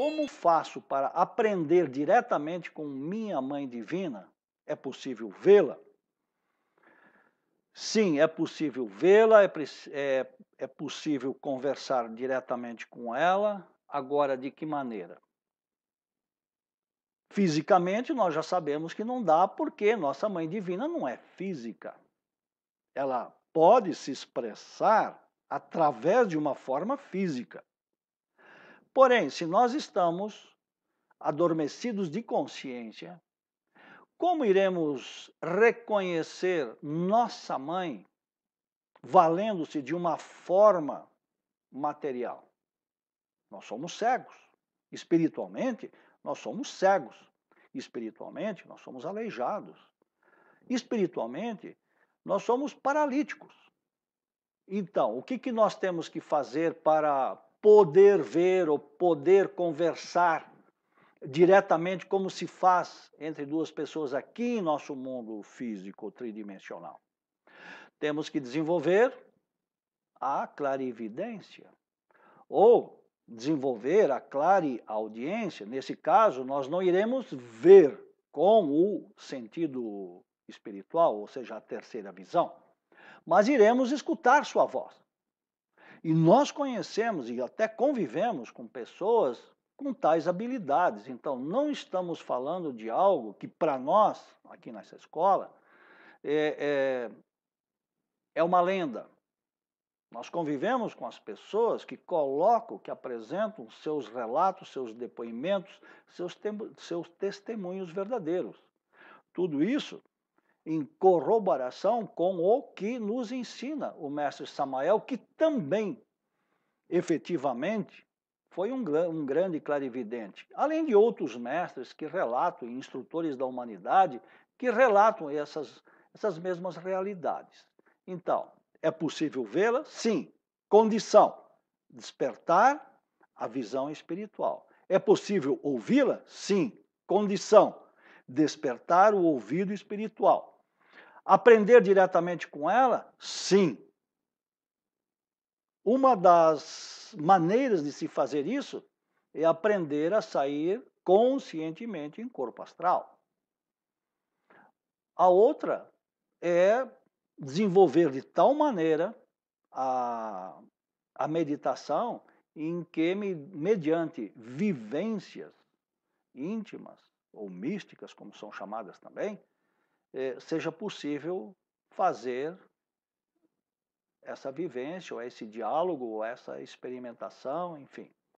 Como faço para aprender diretamente com minha mãe divina? É possível vê-la? Sim, é possível vê-la, é, é, é, possível conversar diretamente com ela. Agora, de que maneira? Fisicamente, nós já sabemos que não dá, porque nossa mãe divina não é física. Ela pode se expressar através de uma forma física. Porém, se nós estamos adormecidos de consciência, como iremos reconhecer nossa mãe valendo-se de uma forma material? Nós somos cegos. Espiritualmente, nós somos cegos. Espiritualmente, nós somos aleijados. Espiritualmente, nós somos paralíticos. Então, o que, que nós temos que fazer para poder ver ou poder conversar diretamente como se faz entre duas pessoas aqui em nosso mundo físico tridimensional. Temos que desenvolver a clarividência ou desenvolver a clareaudiência. Nesse caso, nós não iremos ver com o sentido espiritual, ou seja, a terceira visão, mas iremos escutar sua voz. E nós conhecemos e até convivemos com pessoas com tais habilidades. Então, não estamos falando de algo que, para nós, aqui nessa escola, é, é, é uma lenda. Nós convivemos com as pessoas que colocam, que apresentam seus relatos, seus depoimentos, seus, seus testemunhos verdadeiros. Tudo isso em corroboração com o que nos ensina o mestre Samael, que também, efetivamente, foi um, um grande clarividente. Além de outros mestres que relatam, instrutores da humanidade, que relatam essas, essas mesmas realidades. Então, é possível vê-la? Sim. Condição: despertar a visão espiritual. É possível ouvi-la? Sim. Condição: despertar o ouvido espiritual. Aprender diretamente com ela? Sim. Uma das maneiras de se fazer isso é aprender a sair conscientemente em corpo astral. A outra é desenvolver de tal maneira a, a meditação em que, mediante vivências íntimas ou místicas, como são chamadas também, eh, seja possível fazer essa vivência, ou esse diálogo, ou essa experimentação, enfim.